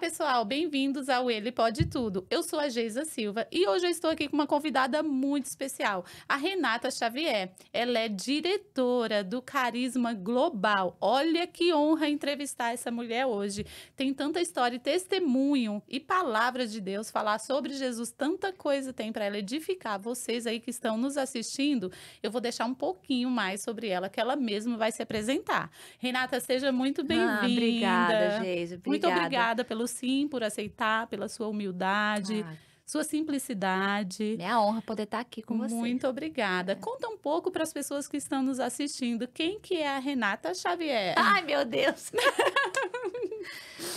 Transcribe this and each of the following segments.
pessoal, bem-vindos ao Ele Pode Tudo. Eu sou a Geisa Silva e hoje eu estou aqui com uma convidada muito especial, a Renata Xavier. Ela é diretora do Carisma Global. Olha que honra entrevistar essa mulher hoje. Tem tanta história e testemunho e palavra de Deus falar sobre Jesus, tanta coisa tem para ela edificar. Vocês aí que estão nos assistindo, eu vou deixar um pouquinho mais sobre ela, que ela mesma vai se apresentar. Renata, seja muito bem-vinda. Ah, obrigada, Geisa. Obrigada. Muito obrigada pelo sim por aceitar, pela sua humildade. sua simplicidade. É a honra poder estar tá aqui com você. Muito obrigada. É. Conta um pouco para as pessoas que estão nos assistindo, quem que é a Renata Xavier? Ai, meu Deus.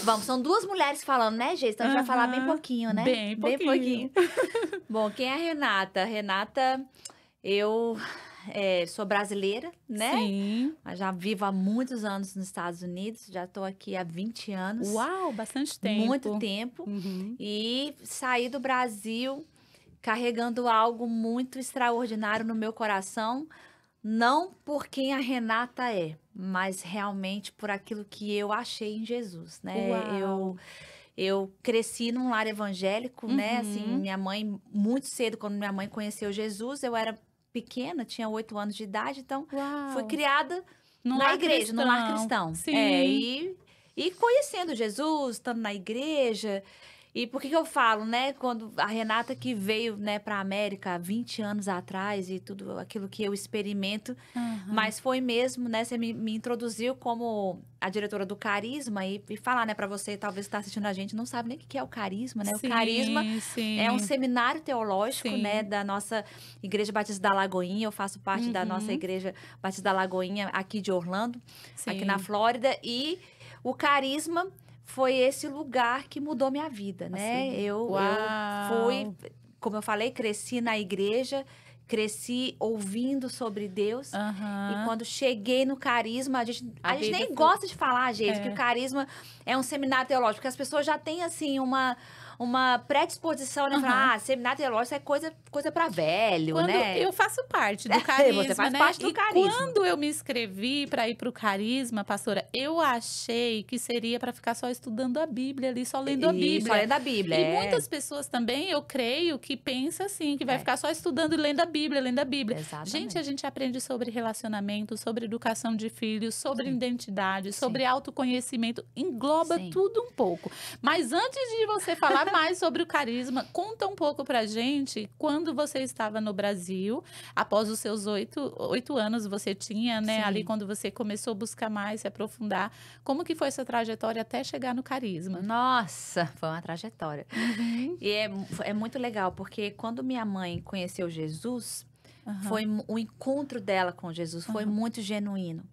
Vamos, são duas mulheres falando, né, gente? Então uh -huh. a gente vai falar bem pouquinho, né? Bem pouquinho. Bem pouquinho. Bom, quem é a Renata? Renata, eu é, sou brasileira, né? Sim. já vivo há muitos anos nos Estados Unidos, já estou aqui há 20 anos. Uau, bastante tempo. Muito tempo. Uhum. E saí do Brasil carregando algo muito extraordinário no meu coração, não por quem a Renata é, mas realmente por aquilo que eu achei em Jesus, né? Uau. Eu eu cresci num lar evangélico, uhum. né? Assim, uhum. minha mãe muito cedo quando minha mãe conheceu Jesus, eu era pequena, tinha oito anos de idade, então Uau. foi criada no na igreja, cristão. no lar cristão. É, Sim. É, e, e conhecendo Jesus, estando na igreja. E por que, que eu falo, né? Quando a Renata que veio né, para a América 20 anos atrás e tudo aquilo que eu experimento, uhum. mas foi mesmo, né? Você me, me, introduziu como a diretora do Carisma e, e falar, né, para você, talvez está assistindo a gente, não sabe nem o que é o Carisma, né? Sim, o Carisma sim. é um seminário teológico, né, sim. né, da nossa Igreja Batista da Lagoinha. Eu faço parte uhum. da nossa uhum. Igreja Batista da Lagoinha aqui de Orlando, aqui na Flórida. E o Carisma foi esse lugar que mudou minha vida, né? Assim, eu, eu fui, como eu falei, cresci na igreja, cresci ouvindo sobre Deus. Uhum. E quando cheguei no carisma, a gente, a, a gente nem foi... gosta de falar, gente, é. que o carisma é um seminário teológico, porque as pessoas já têm assim uma uma predisposição, né? Uhum. Falar, ah, seminário teológico é coisa, coisa para velho, quando né? Eu faço parte do é, carisma, Você faz né? parte do e carisma. quando eu me inscrevi para ir pro carisma, pastora, eu achei que seria para ficar só estudando a Bíblia ali, só lendo a Bíblia. Só lendo a Bíblia. E é. muitas pessoas também, eu creio, que pensa assim, que vai é. ficar só estudando e lendo a Bíblia, lendo a Bíblia. Exatamente. Gente, a gente aprende sobre relacionamento, sobre educação de filhos, sobre Sim. identidade, sobre Sim. autoconhecimento, engloba Sim. tudo um pouco. Mas antes de você falar, mais sobre o carisma. Conta um pouco pra gente quando você estava no Brasil, após os seus oito, oito anos, você tinha, né? Sim. Ali quando você começou a buscar mais, se aprofundar. Como que foi essa trajetória até chegar no carisma? Nossa, foi uma trajetória. Uhum. E é, é muito legal, porque quando minha mãe conheceu Jesus, uhum. foi o encontro dela com Jesus, foi uhum. muito genuíno.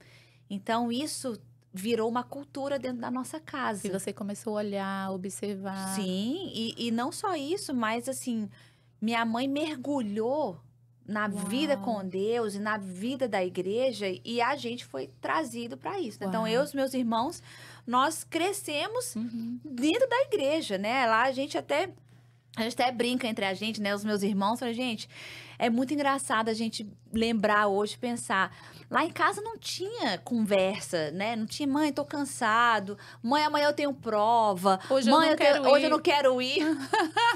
Então, isso virou uma cultura dentro da nossa casa. E você começou a olhar, observar. Sim, e, e não só isso, mas assim, minha mãe mergulhou na Uau. vida com Deus e na vida da igreja e a gente foi trazido para isso. Né? Então eu e os meus irmãos, nós crescemos uhum. dentro da igreja, né? Lá a gente até a gente até brinca entre a gente, né, os meus irmãos, a gente, é muito engraçado a gente lembrar hoje, pensar. Lá em casa não tinha conversa, né? Não tinha, mãe, tô cansado. Mãe, amanhã eu tenho prova. Hoje mãe, eu não eu quero tenho... ir. Hoje eu não quero ir.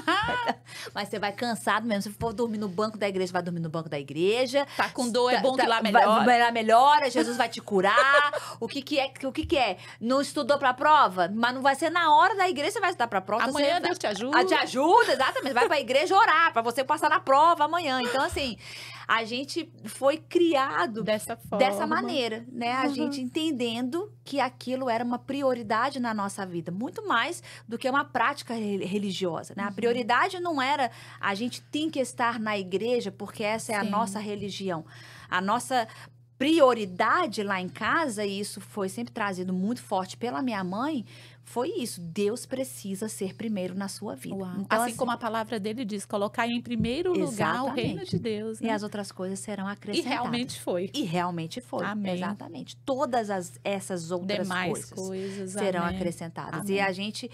Mas você vai cansado mesmo. Se for dormir no banco da igreja, vai dormir no banco da igreja. Tá com dor, é tá, bom tá, que lá melhora. Vai, lá melhora, Jesus vai te curar. o que que é? O que que é? Não estudou pra prova? Mas não vai ser na hora da igreja, você vai estudar pra prova. Então amanhã você... Deus te ajuda. Ah, te ajuda, exatamente. Vai pra igreja orar, pra você passar na prova amanhã. Então, então, assim, a gente foi criado dessa, forma. dessa maneira, né? A uhum. gente entendendo que aquilo era uma prioridade na nossa vida, muito mais do que uma prática religiosa, né? Uhum. A prioridade não era a gente tem que estar na igreja porque essa é Sim. a nossa religião. A nossa prioridade lá em casa, e isso foi sempre trazido muito forte pela minha mãe, foi isso. Deus precisa ser primeiro na sua vida. Então, assim, assim, como a palavra dele diz, colocar em primeiro lugar o reino de Deus. Né? E as outras coisas serão acrescentadas. E realmente foi. E realmente foi. Amém. Exatamente. Todas as, essas outras Demais coisas, coisas serão amém. acrescentadas. Amém. E a gente.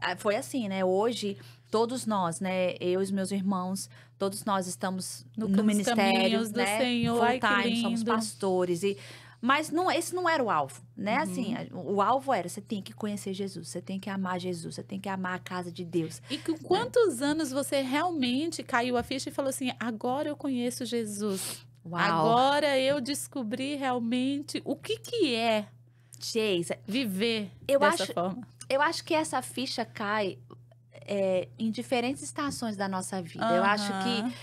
Ah, foi assim, né? Hoje todos nós, né? Eu e os meus irmãos, todos nós estamos no, no ministério, né? Full time, somos pastores e mas não, esse não era o alvo, né? Uhum. Assim, o alvo era você tem que conhecer Jesus, você tem que amar Jesus, você tem que amar a casa de Deus. E com quantos anos você realmente caiu a ficha e falou assim: agora eu conheço Jesus. Uau. Agora eu descobri realmente o que que é Jesus viver eu dessa acho, forma. Eu acho que essa ficha cai é, em diferentes estações da nossa vida. Uhum. Eu acho que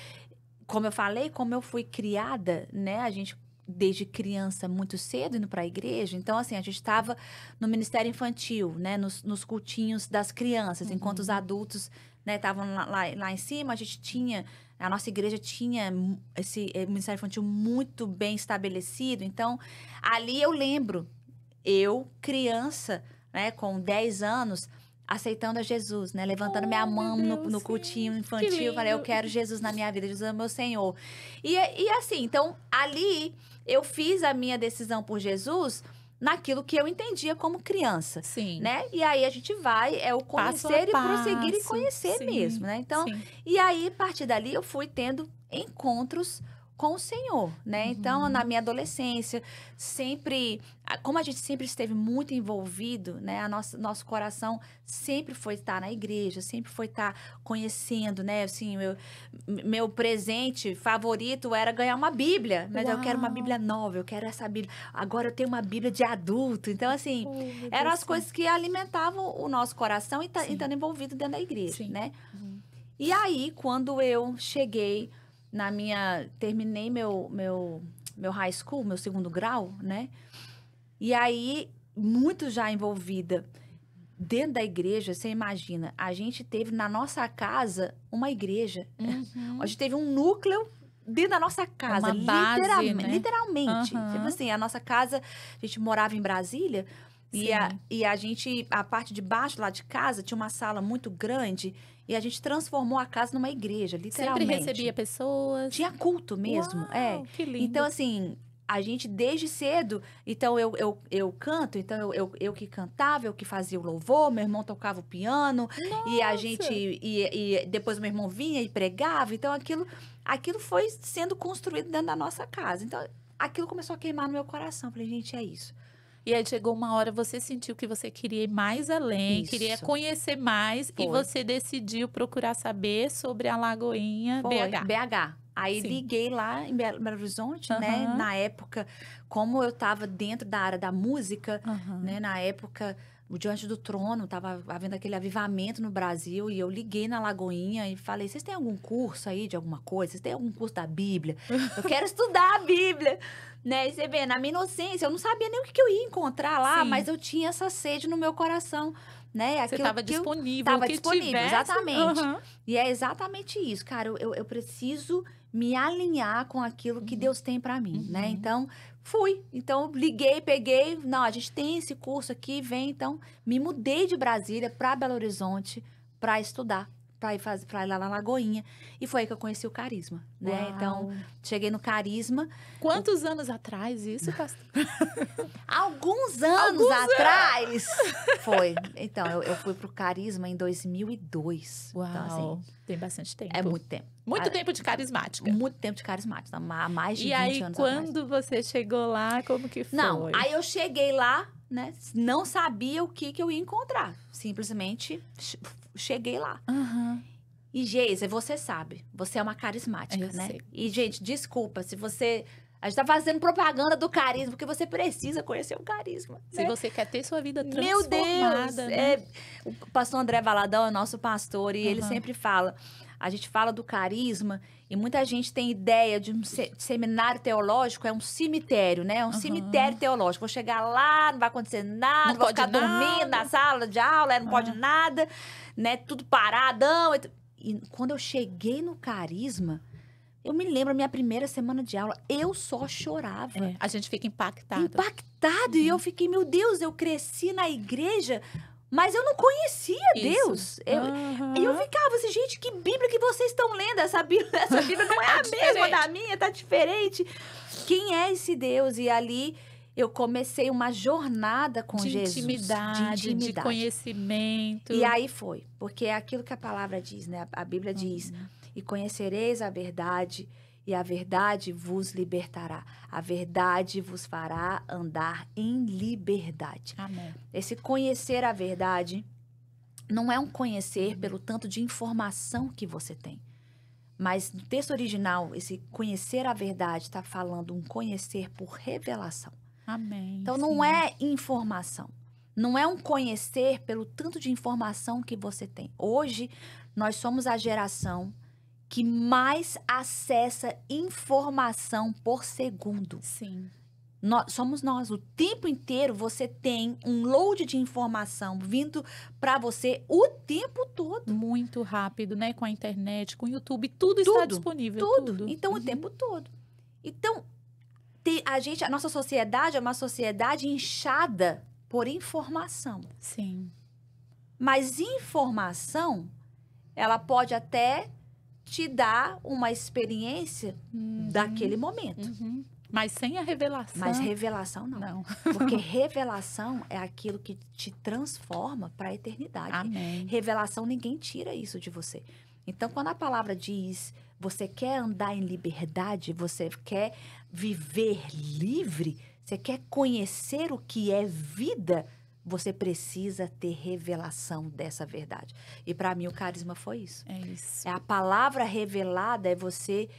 como eu falei, como eu fui criada, né? A gente desde criança muito cedo indo para a igreja. Então, assim, a gente estava no ministério infantil, né? Nos, nos cultinhos das crianças, uhum. enquanto os uhum. adultos estavam né, lá, lá, lá, em cima, a gente tinha... A nossa igreja tinha esse eh, ministério infantil muito bem estabelecido. Então, ali eu lembro, eu, criança, né, com 10 anos aceitando a Jesus, né? Levantando oh, minha mão Deus, no, no cultinho infantil. Falei, eu quero Jesus na minha vida, Jesus é meu Senhor. E, e assim, então, ali eu fiz a minha decisão por Jesus naquilo que eu entendia como criança, Sim. né? E aí a gente vai é o conhecer e passo, prosseguir e conhecer sim, mesmo, né? Então, sim. e aí a partir dali eu fui tendo encontros com o Senhor, né? Então, uhum. Então, na minha adolescência, sempre, como a gente sempre esteve muito envolvido, né? A nossa, nosso coração sempre foi estar na igreja, sempre foi estar conhecendo, né? Assim, meu, meu presente favorito era ganhar uma Bíblia, mas Uau. eu quero uma Bíblia nova, eu quero essa Bíblia. Agora eu tenho uma Bíblia de adulto. Então, assim, eram as coisas que alimentavam o nosso coração e tá, estando envolvido dentro da igreja, Sim. né? Uhum. E aí, quando eu cheguei na minha. Terminei meu, meu, meu high school, meu segundo grau, né? E aí, muito já envolvida dentro da igreja, você imagina, a gente teve na nossa casa uma igreja. Uhum. A gente teve um núcleo dentro da nossa casa, uma base, literalmente. Né? literalmente. Uhum. Tipo assim, a nossa casa, a gente morava em Brasília e a, e a gente, a parte de baixo lá de casa, tinha uma sala muito grande e a gente transformou a casa numa igreja, literalmente. Sempre recebia pessoas. Tinha culto mesmo, Uau, é. Que lindo. Então, assim, a gente desde cedo, então eu, eu, eu canto, então eu, eu, eu, que cantava, eu que fazia o louvor, meu irmão tocava o piano, Nossa. e a gente, e, e depois meu irmão vinha e pregava, então aquilo, aquilo foi sendo construído dentro da nossa casa. Então aquilo começou a queimar no meu coração, falei, gente, é isso. E aí chegou uma hora você sentiu que você queria ir mais além, Isso. queria conhecer mais Foi. e você decidiu procurar saber sobre a Lagoinha Foi. BH. BH. Aí Sim. liguei lá em Belo Horizonte, uhum. né? Na época, como eu estava dentro da área da música, uhum. né? Na época Diante do Trono, estava havendo aquele avivamento no Brasil e eu liguei na Lagoinha e falei: vocês têm algum curso aí de alguma coisa? Vocês têm algum curso da Bíblia? Eu quero estudar a Bíblia. Né? E você vê, na minha inocência, eu não sabia nem o que, que eu ia encontrar lá, Sim. mas eu tinha essa sede no meu coração. Né? Aquilo você estava disponível. Estava disponível, exatamente. Uhum. E é exatamente isso, cara. Eu, eu preciso me alinhar com aquilo que uhum. Deus tem para mim, né, uhum. né? Então, Fui. Então, liguei, peguei. Não, a gente tem esse curso aqui, vem. Então, me mudei de Brasília para Belo Horizonte para estudar pra ir, fazer, pra ir lá na Lagoinha. E foi aí que eu conheci o Carisma, né? Uau. Então, cheguei no Carisma. Quantos anos atrás isso, pastor? Alguns anos Alguns atrás! Anos. Foi. Então, eu, eu, fui pro Carisma em 2002. Então, Uau! Então, assim, Tem bastante tempo. É muito tempo. Muito a, ah, tempo de carismática. Muito tempo de carismática. Há mais de e 20 aí, anos E aí, quando você chegou lá, como que foi? Não, aí eu cheguei lá né? Não sabia o que, que eu ia encontrar. Simplesmente cheguei lá. Uhum. E, Geisa, você sabe, você é uma carismática, eu né? Sei. E, gente, desculpa se você. A gente tá fazendo propaganda do carisma, porque você precisa conhecer o carisma. Se né? você quer ter sua vida transformada. Meu Deus! Né? É, o pastor André Valadão é nosso pastor e uhum. ele sempre fala a gente fala do carisma e muita gente tem ideia de um seminário teológico é um cemitério, né? É um uhum. cemitério teológico. Vou chegar lá, não vai acontecer nada, não vou ficar nada. dormindo na sala de aula, é, não uhum. pode nada, né? Tudo paradão. E quando eu cheguei no carisma, eu me lembro, a minha primeira semana de aula, eu só chorava. É, a gente fica impactado. Impactado. Uhum. E eu uhum. fiquei, meu Deus, eu cresci na igreja, mas eu não conhecia Isso. Deus. Eu, uhum. E eu ficava assim, gente, que Bíblia vocês estão lendo essa Bíblia, essa Bíblia não é tá a mesma da minha, tá diferente. Quem é esse Deus? E ali eu comecei uma jornada com de Jesus. Intimidade, de intimidade, de conhecimento. E aí foi, porque é aquilo que a palavra diz, né? A Bíblia uhum. diz: E conhecereis a verdade, e a verdade vos libertará. A verdade vos fará andar em liberdade. Amém. Esse conhecer a verdade não é um conhecer pelo tanto de informação que você tem. Mas no texto original, esse conhecer a verdade está falando um conhecer por revelação. Amém. Então não sim. é informação. Não é um conhecer pelo tanto de informação que você tem. Hoje, nós somos a geração que mais acessa informação por segundo. Sim. Nós, somos nós. O tempo inteiro você tem um load de informação vindo para você o tempo todo. Muito rápido, né? Com a internet, com o YouTube, tudo, tudo está disponível. Tudo. tudo. Então, uhum. o tempo todo. Então, a gente, a nossa sociedade é uma sociedade inchada por informação. Sim. Mas informação, ela pode até te dar uma experiência uhum. daquele momento. Uhum. Mas sem a revelação. Mas revelação não. não. Porque revelação é aquilo que te transforma para a eternidade. Amém. Revelação, ninguém tira isso de você. Então, quando a palavra diz você quer andar em liberdade, você quer viver livre, você quer conhecer o que é vida, você precisa ter revelação dessa verdade. E para mim, o carisma foi isso. É isso. É a palavra revelada é você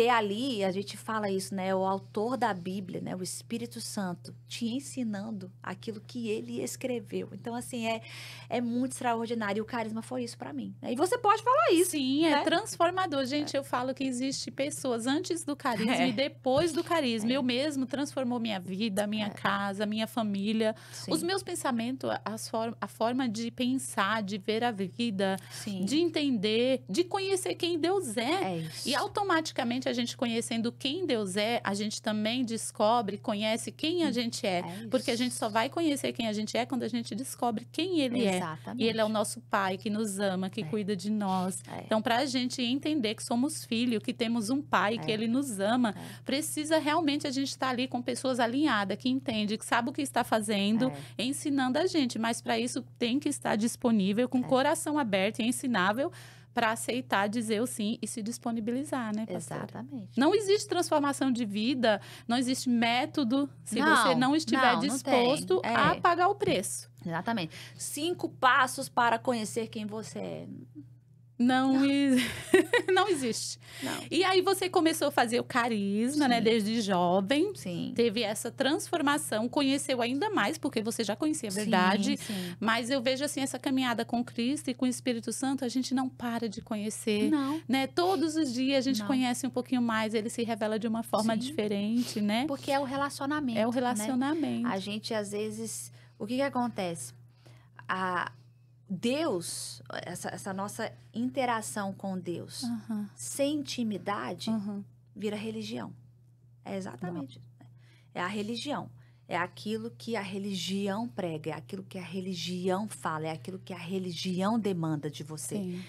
ter ali, a gente fala isso, né? O autor da Bíblia, né? O Espírito Santo te ensinando aquilo que ele escreveu. Então, assim, é, é muito extraordinário. E o carisma foi isso para mim. Né? E você pode falar isso. Sim, é né? é transformador. Gente, é. eu falo que existe pessoas antes do carisma é. e depois do carisma. É. Eu mesmo transformou minha vida, minha é. casa, minha família. Sim. Os meus pensamentos, a, for a forma de pensar, de ver a vida, Sim. de entender, de conhecer quem Deus é. é e automaticamente a gente conhecendo quem Deus é, a gente também descobre, conhece quem a gente é. é porque a gente só vai conhecer quem a gente é quando a gente descobre quem Ele Exatamente. é. E Ele é o nosso Pai que nos ama, que é. cuida de nós. É. Então, para a gente entender que somos filho, que temos um Pai, que é. Ele nos ama, é. precisa realmente a gente estar tá ali com pessoas alinhadas, que entende, que sabe o que está fazendo, é. ensinando a gente. Mas para isso tem que estar disponível, com o coração aberto e ensinável para aceitar dizer o sim e se disponibilizar, né? Exatamente. Não existe transformação de vida, não existe método se não, você não estiver não, disposto não é. a pagar o preço. Exatamente. Cinco passos para conhecer quem você é. Não, ah. não existe. Não. E aí você começou a fazer o carisma, né, Sim. né? Desde jovem. Sim. Teve essa transformação, conheceu ainda mais, porque você já conhecia a verdade. Sim, sim. Mas eu vejo assim, essa caminhada com Cristo e com o Espírito Santo, a gente não para de conhecer. Não. Né? Todos os dias a gente não. conhece um pouquinho mais, ele se revela de uma forma diferente, né? Porque é o relacionamento. É o né? relacionamento. Né? A gente, às vezes, o que, que acontece? A, Deus, essa, essa nossa interação com Deus, uhum. sem intimidade, uhum. vira religião. É exatamente. Não. Né? É a religião. É aquilo que a religião prega, é aquilo que a religião fala, é aquilo que a religião demanda de você. Sim.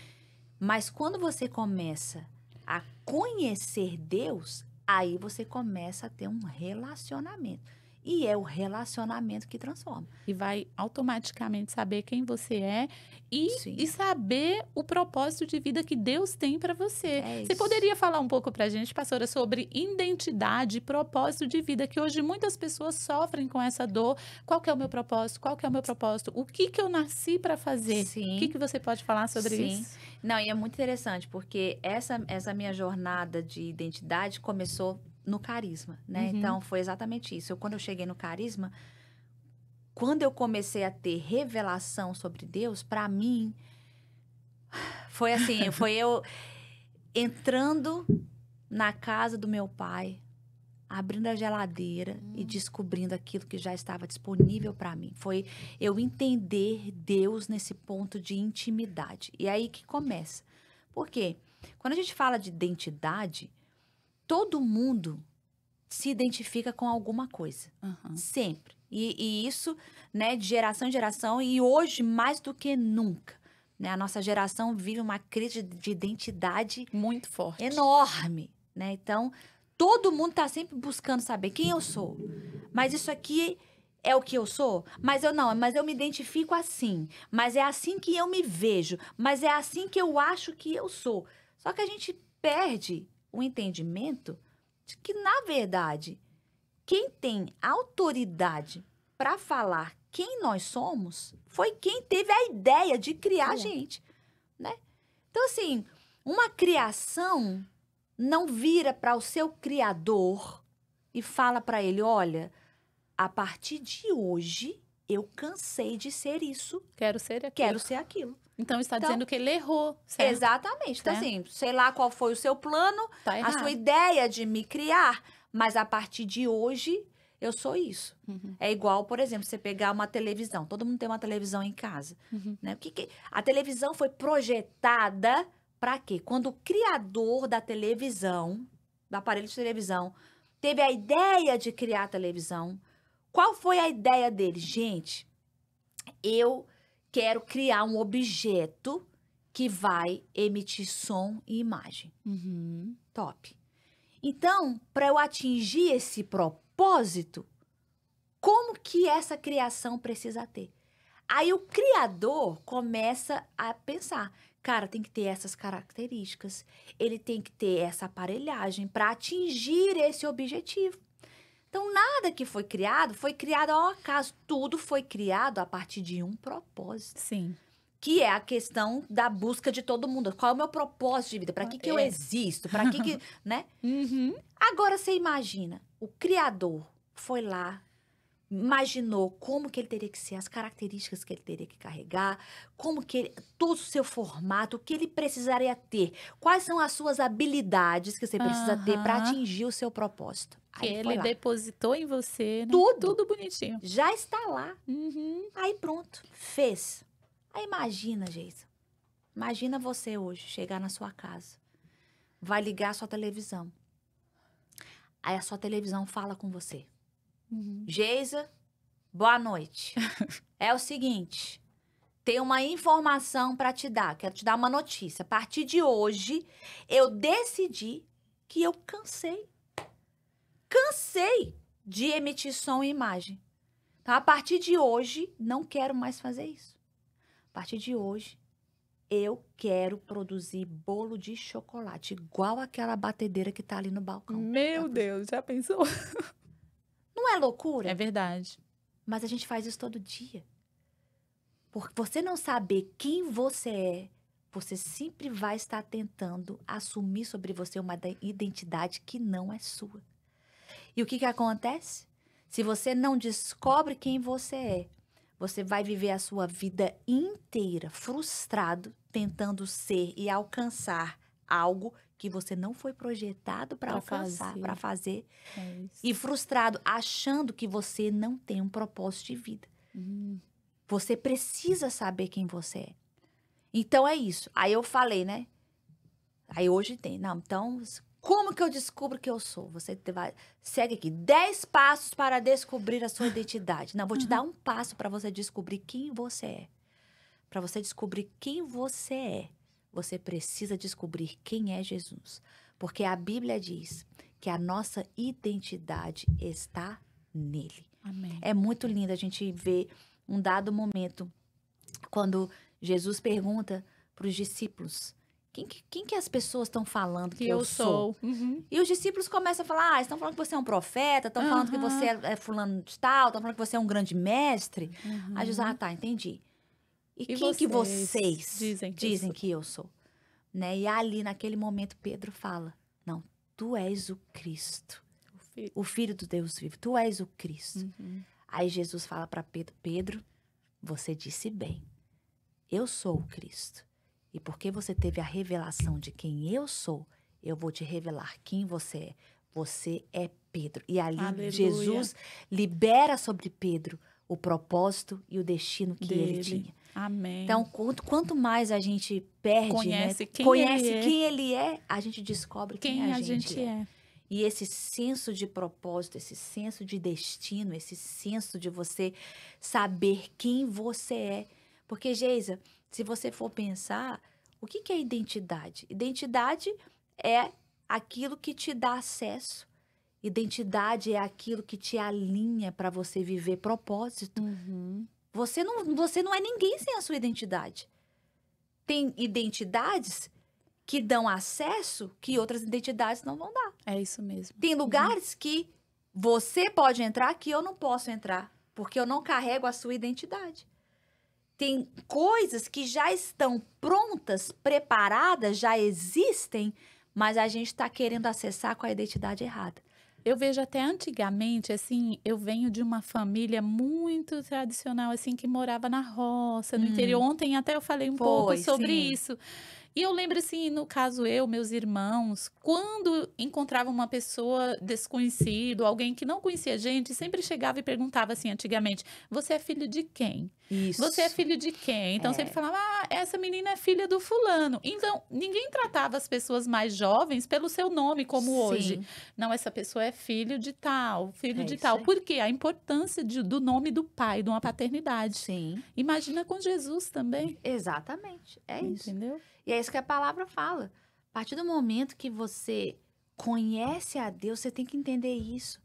Mas quando você começa a conhecer Deus, aí você começa a ter um relacionamento. E é o relacionamento que transforma. E vai automaticamente saber quem você é e, e saber o propósito de vida que Deus tem para você. É você poderia falar um pouco para a gente, pastora, sobre identidade e propósito de vida, que hoje muitas pessoas sofrem com essa dor. Qual é o meu propósito? Qual é o meu propósito? O que, que eu nasci para fazer? Sim. O que, que você pode falar sobre Sim. isso? Não, e é muito interessante, porque essa, essa minha jornada de identidade começou no carisma, né? Uhum. Então foi exatamente isso. Eu, quando eu cheguei no carisma, quando eu comecei a ter revelação sobre Deus, para mim foi assim, foi eu entrando na casa do meu pai, abrindo a geladeira e hum. descobrindo aquilo que já estava disponível para mim. Foi eu entender Deus nesse ponto de intimidade. E aí que começa. Por quê? Quando a gente fala de identidade, todo mundo se identifica com alguma coisa. Uhum. Sempre. E, e, isso, né, de geração em geração, e hoje mais do que nunca. Né? A nossa geração vive uma crise de identidade muito forte. Enorme. Né? Então, todo mundo está sempre buscando saber quem eu sou. Mas isso aqui é o que eu sou? Mas eu não, mas eu me identifico assim. Mas é assim que eu me vejo. Mas é assim que eu acho que eu sou. Só que a gente perde o entendimento de que, na verdade, quem tem autoridade para falar quem nós somos foi quem teve a ideia de criar a é. gente, né? Então, assim, uma criação não vira para o seu criador e fala para ele, olha, a partir de hoje eu cansei de ser isso. Quero ser aquilo. Quero ser aquilo. Então está então, dizendo que ele errou. Certo? Exatamente. Então, é. assim, sei lá qual foi o seu plano, tá a sua ideia de me criar, mas a partir de hoje eu sou isso. Uhum. É igual, por exemplo, você pegar uma televisão. Todo mundo tem uma televisão em casa. Uhum. Né? O que, que A televisão foi projetada para quê? Quando o criador da televisão, do aparelho de televisão, teve a ideia de criar a televisão, qual foi a ideia dele? Gente, eu quero criar um objeto que vai emitir som e imagem. Uhum. Top. Então, para eu atingir esse propósito, como que essa criação precisa ter? Aí o criador começa a pensar, cara, tem que ter essas características, ele tem que ter essa aparelhagem para atingir esse objetivo. Então, nada que foi criado foi criado ao acaso. Tudo foi criado a partir de um propósito. Sim. Que é a questão da busca de todo mundo. Qual é o meu propósito de vida? Para que, que eu é. existo? Para que, que. né? Uhum. Agora você imagina: o Criador foi lá, imaginou como que ele teria que ser, as características que ele teria que carregar, como que ele, todo o seu formato, o que ele precisaria ter, quais são as suas habilidades que você precisa uhum. ter para atingir o seu propósito. Aí que ele, depositou em você, né? Tudo. Tudo bonitinho. Já está lá. Uhum. Aí pronto, fez. Aí imagina, Geisa. Imagina você hoje chegar na sua casa. Vai ligar a sua televisão. Aí a sua televisão fala com você. Uhum. Geisa, boa noite. é o seguinte, tem uma informação para te dar, quero te dar uma notícia. A partir de hoje, eu decidi que eu cansei. Cansei de emitir som e imagem. Então, a partir de hoje, não quero mais fazer isso. A partir de hoje, eu quero produzir bolo de chocolate, igual aquela batedeira que tá ali no balcão. Meu tá Deus, já pensou? Não é loucura? É verdade. Mas a gente faz isso todo dia. Porque você não saber quem você é, você sempre vai estar tentando assumir sobre você uma identidade que não é sua. E o que, que acontece? Se você não descobre quem você é, você vai viver a sua vida inteira frustrado, tentando ser e alcançar algo que você não foi projetado para alcançar, para fazer, é e frustrado, achando que você não tem um propósito de vida. Uhum. Você precisa saber quem você é. Então é isso. Aí eu falei, né? Aí hoje tem. Não, então, como que eu descubro que eu sou? Você vai, segue aqui. dez passos para descobrir a sua identidade. Não, vou te uhum. dar um passo para você descobrir quem você é. Para você descobrir quem você é você precisa descobrir quem é Jesus, porque a Bíblia diz que a nossa identidade está nele. Amém. É muito lindo a gente ver um dado momento quando Jesus pergunta para os discípulos. Quem que, quem que as pessoas estão falando que, que eu, eu, sou? Uhum. E os discípulos começam a falar: ah, estão falando que você é um profeta, estão uhum. falando que você é, é fulano de tal, estão falando que você é um grande mestre. Uhum. Aí Jesus, ah, tá, entendi. E, e quem vocês que vocês dizem que, dizem eu, que eu sou? Né? E ali, naquele momento, Pedro fala: Não, tu és o Cristo, o Filho, o filho do Deus vivo, tu és o Cristo. Uhum. Aí Jesus fala para Pedro: Pedro, você disse bem, eu sou o Cristo. E porque você teve a revelação de quem eu sou, eu vou te revelar quem você é. Você é Pedro. E ali Aleluia. Jesus libera sobre Pedro o propósito e o destino que Dele. ele tinha. Amém. Então, quanto, quanto mais a gente perde, né, conhece, né? quem, conhece ele é. quem ele é, a gente descobre quem, quem a, a, gente, é. é. E esse senso de propósito, esse senso de destino, esse senso de você saber quem você é. Porque, Geisa, se você for pensar, o que, que é identidade? Identidade é aquilo que te dá acesso. Identidade é aquilo que te alinha para você viver propósito. Uhum. Você não, você não é ninguém sem a sua identidade. Tem identidades que dão acesso que outras identidades não vão dar. É isso mesmo. Tem uhum. lugares uhum. que você pode entrar que eu não posso entrar, porque eu não carrego a sua identidade. Tem coisas que já estão prontas, preparadas, já existem, mas a gente está querendo acessar com a identidade errada. Eu vejo até antigamente, assim, eu venho de uma família muito tradicional, assim, que morava na roça, no hum. interior. Ontem até eu falei um Foi, pouco sobre sim. isso. E eu lembro assim, no caso eu, meus irmãos, quando encontrava uma pessoa desconhecida, alguém que não conhecia a gente, sempre chegava e perguntava assim, antigamente, você é filho de quem? Isso. Você é filho de quem? Então é. sempre falava, ah, essa menina é filha do fulano. Então, ninguém tratava as pessoas mais jovens pelo seu nome, como Sim. hoje. Não, essa pessoa é filho de tal, filho é de tal. Aí. Por quê? A importância de, do nome do pai, de uma paternidade. Sim. Imagina com Jesus também. Exatamente. É Entendeu? isso. Entendeu? E é isso que a palavra fala. A partir do momento que você conhece a Deus, você tem que entender isso.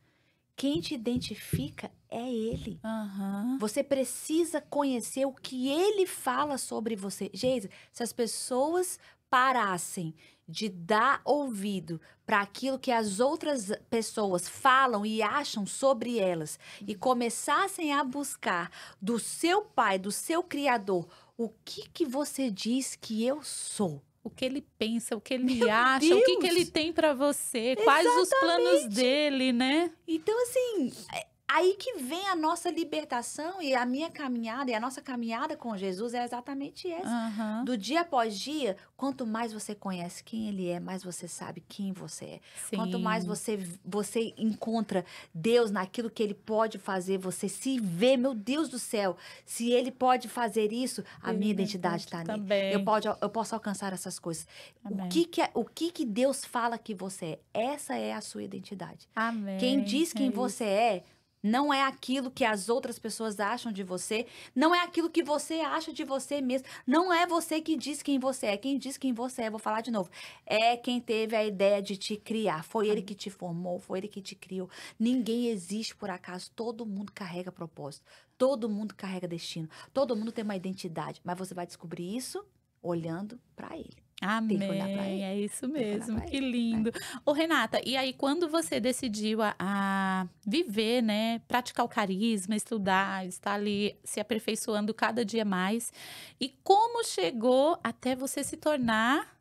Quem te identifica é Ele. Uhum. Você precisa conhecer o que Ele fala sobre você. Geisa, se as pessoas parassem de dar ouvido para aquilo que as outras pessoas falam e acham sobre elas e começassem a buscar do seu Pai, do seu Criador, o que que você diz que eu sou? O que ele pensa, o que ele Meu acha, Deus! o que, que ele tem para você, Exatamente. quais os planos dele, né? Então, assim, é, Aí que vem a nossa libertação e a minha caminhada e a nossa caminhada com Jesus é exatamente essa. Uhum. Do dia após dia, quanto mais você conhece quem ele é, mais você sabe quem você é. Sim. Quanto mais você você encontra Deus naquilo que ele pode fazer, você se vê, meu Deus do céu, se ele pode fazer isso, a minha é identidade está nele. Eu pode eu posso alcançar essas coisas. Amém. O que que é, o que que Deus fala que você é? Essa é a sua identidade. Amém. É quem diz quem é você é não é aquilo que as outras pessoas acham de você, não é aquilo que você acha de você mesmo, não é você que diz quem você é, quem diz quem você é, vou falar de novo, é quem teve a ideia de te criar, foi ele que te formou, foi ele que te criou. Ninguém existe por acaso, todo mundo carrega propósito, todo mundo carrega destino, todo mundo tem uma identidade, mas você vai descobrir isso olhando para ele. Amém. É isso mesmo. Que né? lindo. Praia. Ô, Renata, e aí quando você decidiu a, a, viver, né, praticar o carisma, estudar, estar ali se aperfeiçoando cada dia mais, e como chegou até você se tornar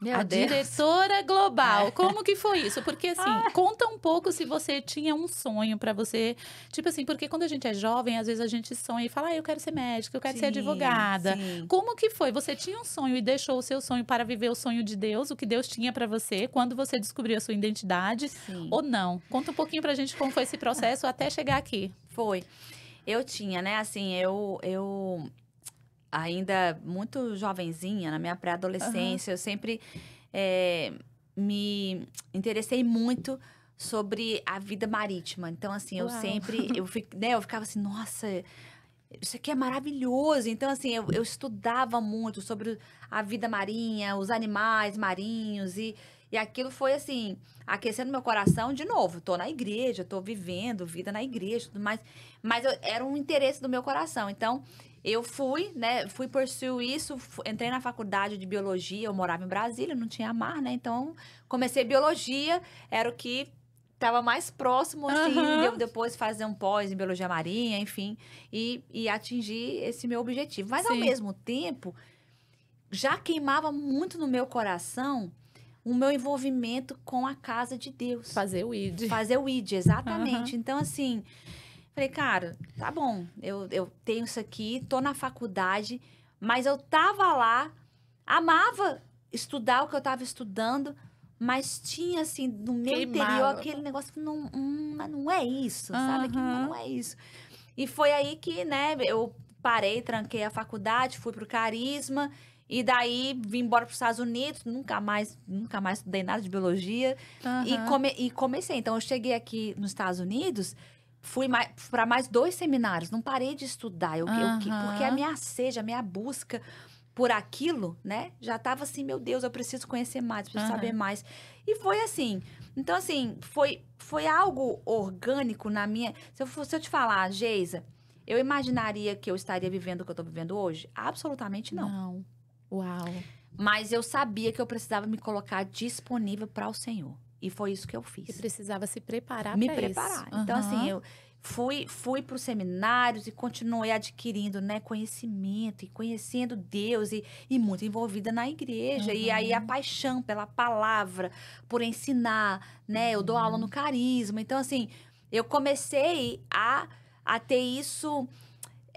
meu a Deus. diretora global. É. Como que foi isso? Porque assim, ah. conta um pouco se você tinha um sonho para você, tipo assim, porque quando a gente é jovem, às vezes a gente sonha e fala: ah, "Eu quero ser médica, eu quero sim, ser advogada". Sim. Como que foi? Você tinha um sonho e deixou o seu sonho para viver o sonho de Deus, o que Deus tinha para você quando você descobriu a sua identidade sim. ou não? Conta um pouquinho pra gente como foi esse processo até chegar aqui. Foi. Eu tinha, né, assim, eu eu ainda muito jovenzinha, na minha pré-adolescência, uhum. eu sempre é, me interessei muito sobre a vida marítima. Então, assim, Uau. eu sempre, eu, fico, né, eu ficava assim, nossa, isso aqui é maravilhoso. Então, assim, eu, eu, estudava muito sobre a vida marinha, os animais marinhos e, e aquilo foi, assim, aquecendo meu coração de novo. Tô na igreja, tô vivendo vida na igreja tudo mais. Mas eu, era um interesse do meu coração. Então, eu fui, né? Fui por isso, entrei na faculdade de biologia, eu morava em Brasília, não tinha mar, né? Então, comecei biologia, era o que estava mais próximo, assim, uhum. deu depois fazer um pós em biologia marinha, enfim, e, e atingir esse meu objetivo. Mas, Sim. ao mesmo tempo, já queimava muito no meu coração o meu envolvimento com a casa de Deus. Fazer o ID. Fazer o ID, exatamente. Uhum. Então, assim, Falei, cara, tá bom, eu, eu tenho isso aqui, tô na faculdade, mas eu tava lá, amava estudar o que eu tava estudando, mas tinha, assim, no meu Queimava. interior aquele negócio que não, hum, mas não é isso, uhum. sabe? Que não é isso. E foi aí que, né, eu parei, tranquei a faculdade, fui pro Carisma, e daí vim embora para os Estados Unidos, nunca mais, nunca mais estudei nada de biologia. Uhum. E, come, e comecei. Então, eu cheguei aqui nos Estados Unidos fui para mais dois seminários, não parei de estudar, eu, uhum. eu, porque a minha sede, a minha busca por aquilo, né? Já estava assim, meu Deus, eu preciso conhecer mais, preciso uhum. saber mais. E foi assim. Então, assim, foi, foi algo orgânico na minha. Se eu, se eu te falar, Geisa, eu imaginaria que eu estaria vivendo o que eu estou vivendo hoje? Absolutamente não. Não. Uau. Mas eu sabia que eu precisava me colocar disponível para o Senhor. E foi isso que eu fiz. E precisava se preparar Me preparar. Uhum. Então, assim, eu fui, fui para os seminários e continuei adquirindo né, conhecimento e conhecendo Deus e, e muito envolvida na igreja. Uhum. E aí a uhum. paixão pela palavra, por ensinar, né? Eu dou aula no uhum. carisma. Então, assim, eu comecei a, a ter isso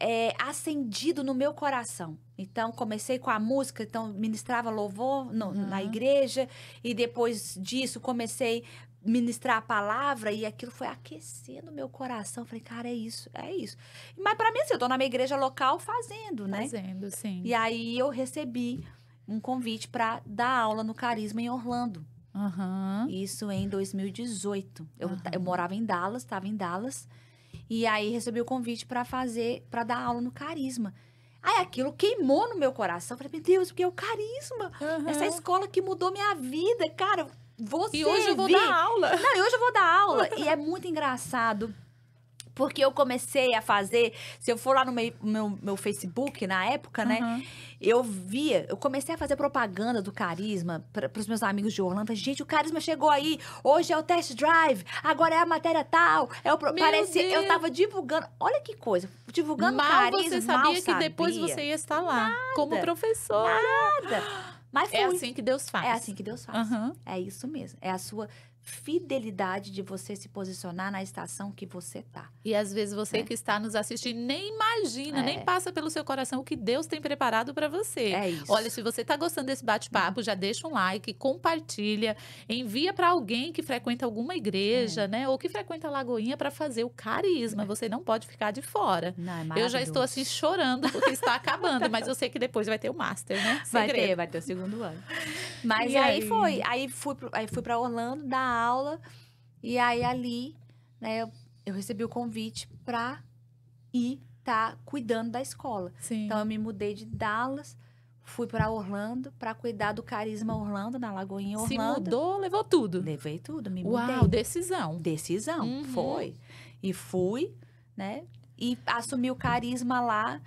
é, acendido no meu coração. Então, comecei com a música, então ministrava louvor no, uhum. na igreja, e depois disso comecei ministrar a palavra e aquilo foi aquecendo meu coração. Falei, cara, é isso, é isso. Mas para mim, assim, eu tô na minha igreja local fazendo, né? Fazendo, sim. E aí eu recebi um convite para dar aula no Carisma em Orlando. Uhum. Isso em 2018. Eu, uhum. eu morava em Dallas, estava em Dallas. E aí recebi o convite para fazer, para dar aula no Carisma. Aí aquilo queimou no meu coração. falei, meu Deus, porque é o carisma. Uhum. Essa escola que mudou minha vida, cara. Você e hoje eu vou dar aula. Não, e hoje eu vou dar aula. e é muito engraçado porque eu comecei a fazer, se eu for lá no meu, meu, meu Facebook na época, uhum. né? Eu via, eu comecei a fazer propaganda do carisma para os meus amigos de Orlando. Gente, o carisma chegou aí. Hoje é o test drive, agora é a matéria tal. É o Parecia, eu tava divulgando. Olha que coisa, divulgando mal carisma. Você sabia que sabia. depois você ia estar lá nada, como professora. Nada. Mas foi. É, assim, é assim que Deus faz. É assim que Deus faz. Uhum. É isso mesmo. É a sua fidelidade de você se posicionar na estação que você tá. E às vezes você é. que está nos assistindo nem imagina, é. nem passa pelo seu coração o que Deus tem preparado para você. É isso. Olha, se você tá gostando desse bate-papo, uhum. já deixa um like, compartilha, envia para alguém que frequenta alguma igreja, é. né, ou que frequenta a Lagoinha para fazer o carisma. Você não pode ficar de fora. Não, é eu já estou assim chorando porque está acabando, mas eu sei que depois vai ter o master, né? Segredo. Vai ter, vai ter o segundo ano. Mas aí, aí, foi, aí fui aí fui para Orlando da aula. E aí ali, né, eu, eu recebi o convite para ir estar tá cuidando da escola. Sim. Então eu me mudei de Dallas, fui para Orlando para cuidar do Carisma Orlando, na Lagoinha Orlando. Se mudou, levou tudo. Levei tudo, me mudei. Uau, decisão. Decisão, uhum. foi. E fui, né? E assumi o carisma lá.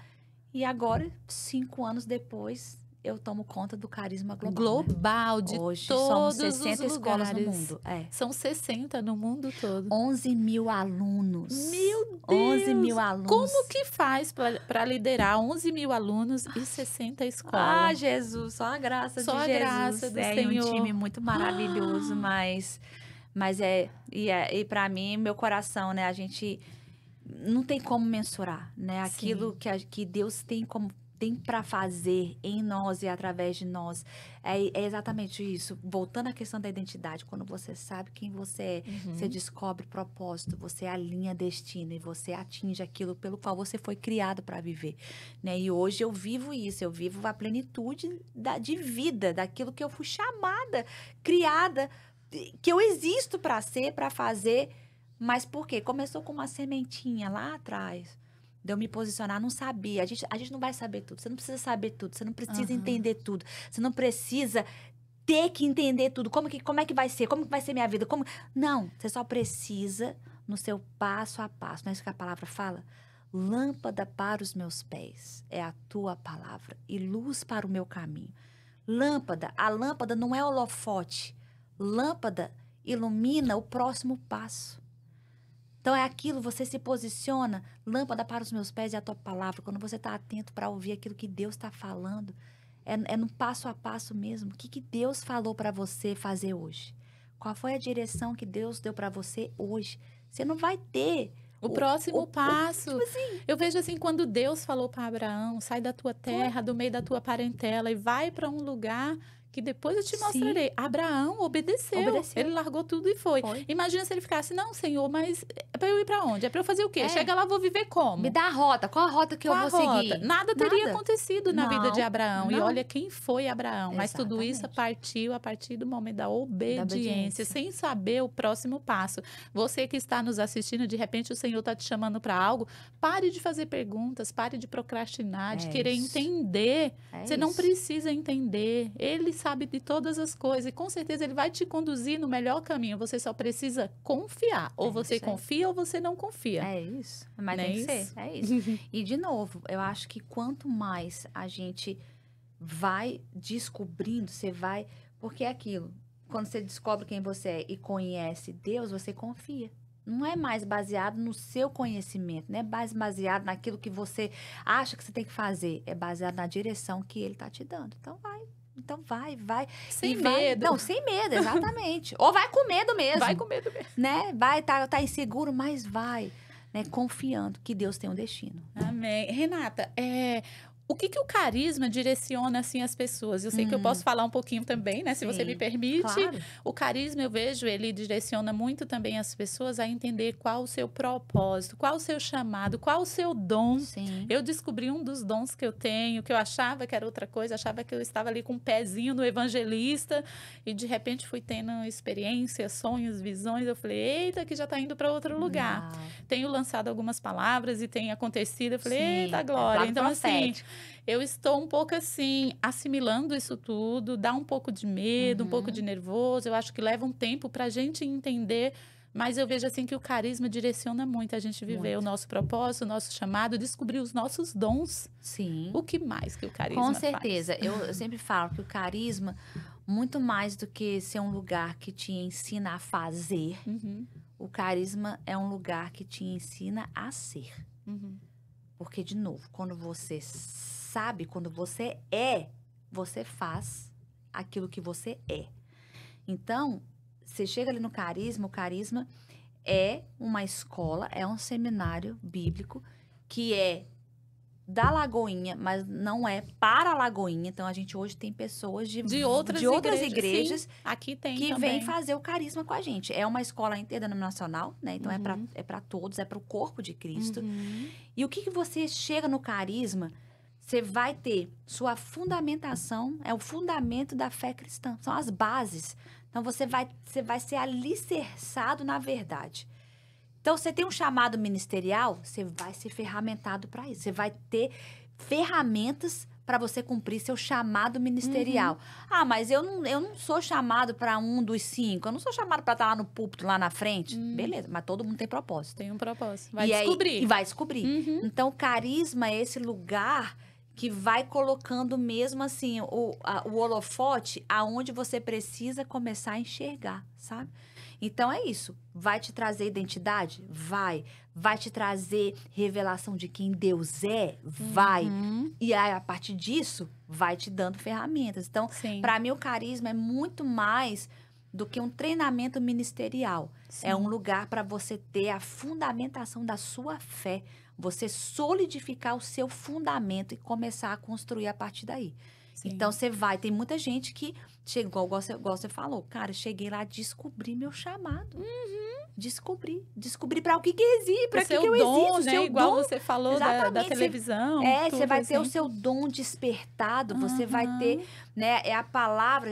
E agora, cinco anos depois, eu tomo conta do carisma global. Global, né? de Hoje, todos somos 60 os escolas no mundo. É. São 60 no mundo todo. 11 mil alunos. Meu Deus! 11 mil alunos. Como que faz para liderar 11 mil alunos e 60 escolas? Ah, Jesus, só a graça só de a Jesus. Graça do é, Senhor. um time muito maravilhoso, ah. mas, mas é. E, é, e para mim, meu coração, né? A gente não tem como mensurar, né? Aquilo que, a, que Deus tem como tem para fazer em nós e através de nós. É, é, exatamente isso. Voltando à questão da identidade, quando você sabe quem você é, uhum. você descobre propósito, você alinha destino e você atinge aquilo pelo qual você foi criado para viver. Né? E hoje eu vivo isso, eu vivo a plenitude da, de vida, daquilo que eu fui chamada, criada, que eu existo para ser, para fazer. Mas por quê? Começou com uma sementinha lá atrás de eu me posicionar, não sabia. A gente, a gente não vai saber tudo. Você não precisa saber tudo. Você não precisa uhum. entender tudo. Você não precisa ter que entender tudo. Como, que, como é que vai ser? Como que vai ser minha vida? Como... Não. Você só precisa no seu passo a passo. Não é isso que a palavra fala? Lâmpada para os meus pés é a tua palavra e luz para o meu caminho. Lâmpada, a lâmpada não é holofote. Lâmpada ilumina o próximo passo. Então é aquilo, você se posiciona, lâmpada para os meus pés e a tua palavra. Quando você está atento para ouvir aquilo que Deus está falando, é, é no passo a passo mesmo. O que, que Deus falou para você fazer hoje? Qual foi a direção que Deus deu para você hoje? Você não vai ter o próximo o, passo. O, tipo assim. Eu vejo assim, quando Deus falou para Abraão, sai da tua terra, do meio da tua parentela e vai para um lugar que depois eu te mostrarei. Sim. Abraão obedeceu. obedeceu. Ele largou tudo e foi. foi. Imagina se ele ficasse, não, senhor, mas é para eu ir para onde? É para eu fazer o quê? É. Chega lá, vou viver como? Me dá a rota. Qual a rota que Qual eu vou seguir? Nada teria Nada. acontecido na não, vida de Abraão. Não. E olha quem foi Abraão. Exatamente. Mas tudo isso partiu a partir do momento da obediência, da obediência, sem saber o próximo passo. Você que está nos assistindo, de repente o Senhor está te chamando para algo, pare de fazer perguntas, pare de procrastinar, é de querer isso. entender. É Você isso. não precisa entender. Ele sabe de todas as coisas e com certeza ele vai te conduzir no melhor caminho. Você só precisa confiar. Ou é você confia ou você não confia. É isso. Mas não tem é que isso? ser. É isso. e de novo, eu acho que quanto mais a gente vai descobrindo, você vai. Porque é aquilo. Quando você descobre quem você é e conhece Deus, você confia não é mais baseado no seu conhecimento, não é mais baseado naquilo que você acha que você tem que fazer, é baseado na direção que ele está te dando. Então vai, então vai, vai. Sem medo. Não, sem medo, exatamente. Ou vai com medo mesmo. Vai com medo mesmo. Né? Vai, tá, tá inseguro, mas vai. Né? Confiando que Deus tem um destino. Amém. Renata, é, o que, que o carisma direciona assim as pessoas? Eu sei hum. que eu posso hum. falar um pouquinho também, né? Se Sim, você me permite. Claro. O carisma, eu vejo, ele direciona muito também as pessoas a entender qual o seu propósito, qual o seu chamado, qual o seu dom. Sim. Eu descobri um dos dons que eu tenho, que eu achava que era outra coisa, achava que eu estava ali com um pezinho no evangelista e de repente fui tendo experiências, sonhos, visões. Eu falei, eita, que já está indo para outro lugar. Tenho lançado algumas palavras e tem acontecido. Eu falei, Sim, eita, é Glória. então, assim eu estou um pouco assim, assimilando isso tudo, dá um pouco de medo, uhum. um pouco de uhum. nervoso. Eu acho que leva um tempo para a gente entender. Mas eu vejo assim que o carisma direciona muito a gente viver muito. o nosso propósito, o nosso chamado, descobrir os nossos dons. Sim. O que mais que o carisma Com certeza. Eu, eu sempre falo que o carisma, muito mais do que ser um lugar que te ensina a fazer, uhum. o carisma é um lugar que te ensina a ser. Uhum. Porque, de novo, quando você sabe, quando você é, você faz aquilo que você é. Então, você chega ali no carisma, o carisma é uma escola, é um seminário bíblico que é da Lagoinha, mas não é para a Lagoinha. Então a gente hoje tem pessoas de, de outras, de outras igrejas, igrejas sim, aqui tem que também. vem fazer o carisma com a gente. É uma escola interdenominacional, né? Então é uhum. é para é todos, é para o corpo de Cristo. Uhum. E o que, que você chega no carisma? Você vai ter sua fundamentação, é o fundamento da fé cristã, são as bases. Então você vai, você vai ser alicerçado na verdade. Então, você tem um chamado ministerial, você vai ser ferramentado para isso. Você vai ter ferramentas para você cumprir seu chamado ministerial. Uhum. Ah, mas eu não, eu não sou chamado para um dos cinco, eu não sou chamado para estar tá lá no púlpito, lá na frente. Uhum. Beleza, mas todo mundo tem propósito. Tem um propósito. Vai e descobrir. Aí, e vai descobrir. Uhum. Então, carisma é esse lugar que vai colocando mesmo assim o, a, o holofote aonde você precisa começar a enxergar, sabe? Então é isso. Vai te trazer identidade? Vai. Vai te trazer revelação de quem Deus é? Vai. Uhum. E aí, a partir disso, vai te dando ferramentas. Então, para mim, o carisma é muito mais do que um treinamento ministerial. É Sim. É um lugar para você ter a fundamentação da sua fé você solidificar o seu fundamento e começar a construir a partir daí. Sim. Então você vai, tem muita gente que chegou, igual, você, igual você falou, cara, cheguei lá, descobri meu chamado. Uhum. Descobri. Descobri para o que, que existe, para que, que eu dom, existo. Né? Seu igual dom. você falou da, da, televisão. É, você vai assim. ter o assim. seu dom despertado, uhum. você vai ter, né? É a palavra,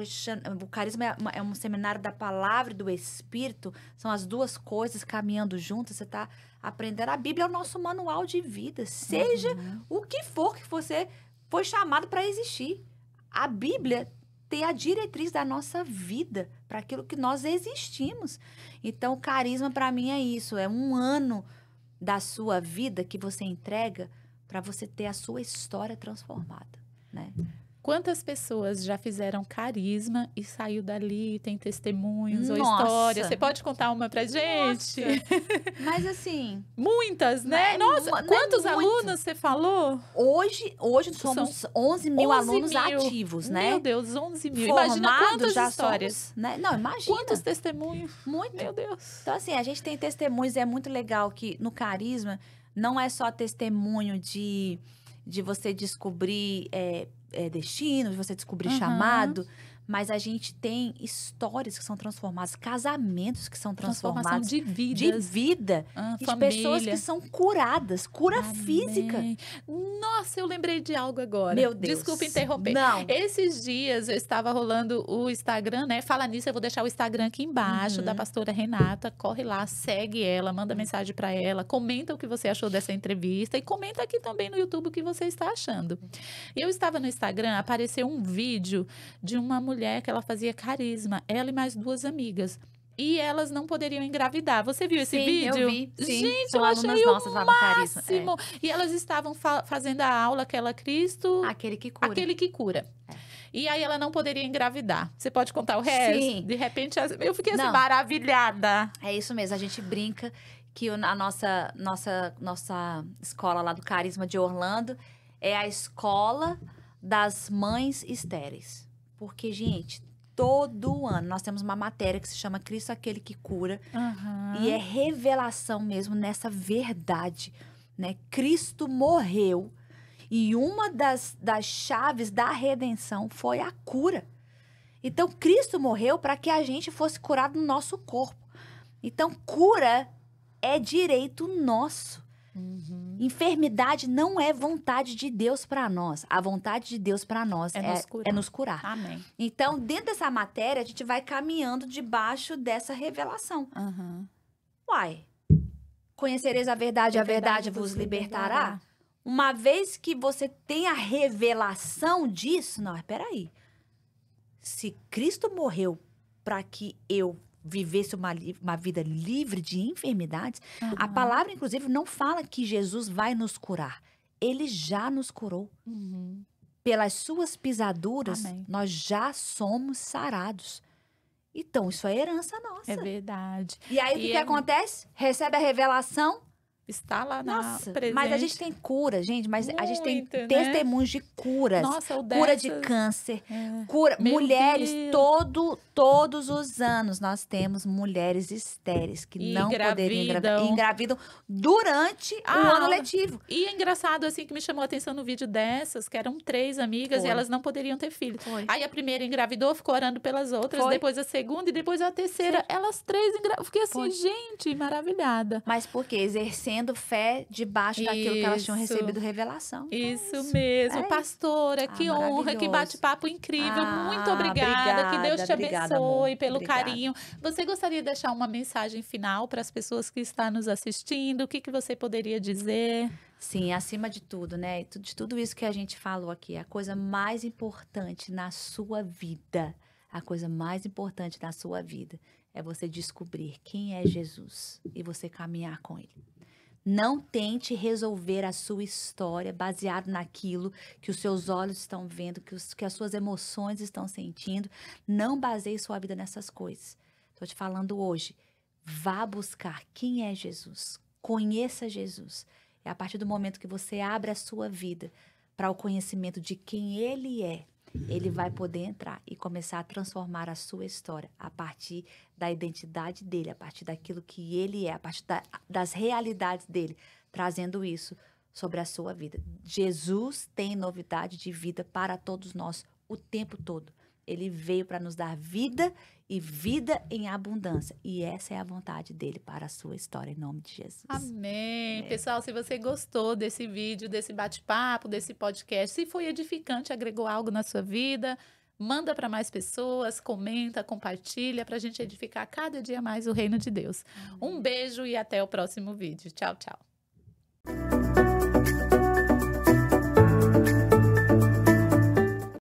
o carisma é, uma, é um seminário da palavra e do espírito, são as duas coisas caminhando juntas, você tá aprender. A Bíblia é o nosso manual de vida, seja uhum. o que for que você foi chamado para existir. A Bíblia tem a diretriz da nossa vida, para aquilo que nós existimos. Então, o carisma para mim é isso, é um ano da sua vida que você entrega para você ter a sua história transformada, né? Quantas pessoas já fizeram carisma e saiu dali, tem testemunhos Nossa. ou histórias? Você pode contar uma pra gente? Mas assim. Muitas, né? né é, Nossa, quantos alunos você falou? Hoje, hoje somos São 11 mil 11 alunos mil. ativos, né? Meu Deus, 11 mil. Formados, imagina quantas histórias. Somos, né? Não, imagina. Quantos testemunhos? Muito. Meu Deus. Então, assim, a gente tem testemunhos, é muito legal que no carisma não é só testemunho de, de você descobrir. É, é, destinos, você descobrir uhum. chamado mas a gente tem histórias que são transformadas, casamentos que são transformados. de vida. De vida. Ah, de pessoas que são curadas, cura Amém. física. Nossa, eu lembrei de algo agora. Meu Deus. Desculpa interromper. Não. Esses dias eu estava rolando o Instagram, né? Fala nisso, eu vou deixar o Instagram aqui embaixo uhum. da pastora Renata. Corre lá, segue ela, manda mensagem para ela, comenta o que você achou dessa entrevista e comenta aqui também no YouTube o que você está achando. Eu estava no Instagram, apareceu um vídeo de uma mulher mulher que ela fazia carisma, ela e mais duas amigas. E elas não poderiam engravidar. Você viu esse sim, vídeo? Eu vi, sim. Gente, São eu achei o é. máximo. É. E elas estavam fa fazendo a aula aquela Cristo. Aquele que cura. Aquele que cura. É. E aí ela não poderia engravidar. Você pode contar o resto? Sim. De repente, eu fiquei assim, maravilhada. É isso mesmo, a gente brinca que a nossa, nossa, nossa escola lá do Carisma de Orlando é a escola das mães estéreis. Porque, gente, todo ano nós temos uma matéria que se chama Cristo é aquele que cura. Uhum. E é revelação mesmo nessa verdade, né? Cristo morreu e uma das, das chaves da redenção foi a cura. Então, Cristo morreu para que a gente fosse curado no nosso corpo. Então, cura é direito nosso. Uhum. Enfermidade não é vontade de Deus para nós. A vontade de Deus para nós é, é, nos é, nos curar. Amém. Então, dentro dessa matéria, a gente vai caminhando debaixo dessa revelação. Uhum. Uai, conhecereis a verdade, a verdade, a verdade vos libertará. libertará. Uma vez que você tem a revelação disso, não, peraí. Se Cristo morreu para que eu vivesse uma, uma vida livre de enfermidades, uhum. a palavra, inclusive, não fala que Jesus vai nos curar. Ele já nos curou. Uhum. Pelas suas pisaduras, Amém. nós já somos sarados. Então, isso é herança nossa. É verdade. E aí, o que, é... que acontece? Recebe a revelação, está lá na Nossa, presente. Mas a gente tem cura, gente, mas Muito, a gente tem né? testemunhos de curas. Nossa, o dessas... Cura de câncer, é. cura Meu mulheres todo todos os anos nós temos mulheres estéreis que e não poderiam engravidar, engravidam durante ah, o ano letivo. E é engraçado assim que me chamou a atenção no vídeo dessas, que eram três amigas Foi. e elas não poderiam ter filho. Foi. Aí a primeira engravidou, ficou orando pelas outras, Foi. depois a segunda e depois a terceira. Sim. Elas três engravidaram. Fiquei assim, gente, maravilhada. Mas porque exercendo tendo fé debaixo isso. daquilo que elas tinham recebido revelação. Então, isso, é isso. mesmo. É Pastora, isso. Ah, que ah, honra, que bate-papo incrível. Ah, Muito obrigada. obrigada. Que Deus te obrigada, abençoe amor. pelo obrigada. carinho. Você gostaria de deixar uma mensagem final para as pessoas que estão nos assistindo? O que, que você poderia dizer? Sim, acima de tudo, né? De tudo isso que a gente falou aqui, a coisa mais importante na sua vida, a coisa mais importante na sua vida é você descobrir quem é Jesus e você caminhar com ele. Não tente resolver a sua história baseado naquilo que os seus olhos estão vendo, que, os, que as suas emoções estão sentindo. Não baseie sua vida nessas coisas. Estou te falando hoje. Vá buscar quem é Jesus. Conheça Jesus. É a partir do momento que você abre a sua vida para o conhecimento de quem ele é, ele vai poder entrar e começar a transformar a sua história a partir da identidade dele, a partir daquilo que ele é, a partir da, das realidades dele, trazendo isso sobre a sua vida. Jesus tem novidade de vida para todos nós o tempo todo. Ele veio para nos dar vida e vida em abundância. E essa é a vontade dele para a sua história, em nome de Jesus. Amém. É. Pessoal, se você gostou desse vídeo, desse bate-papo, desse podcast, se foi edificante, agregou algo na sua vida, manda para mais pessoas, comenta, compartilha, para a gente edificar cada dia mais o reino de Deus. Amém. Um beijo e até o próximo vídeo. Tchau, tchau.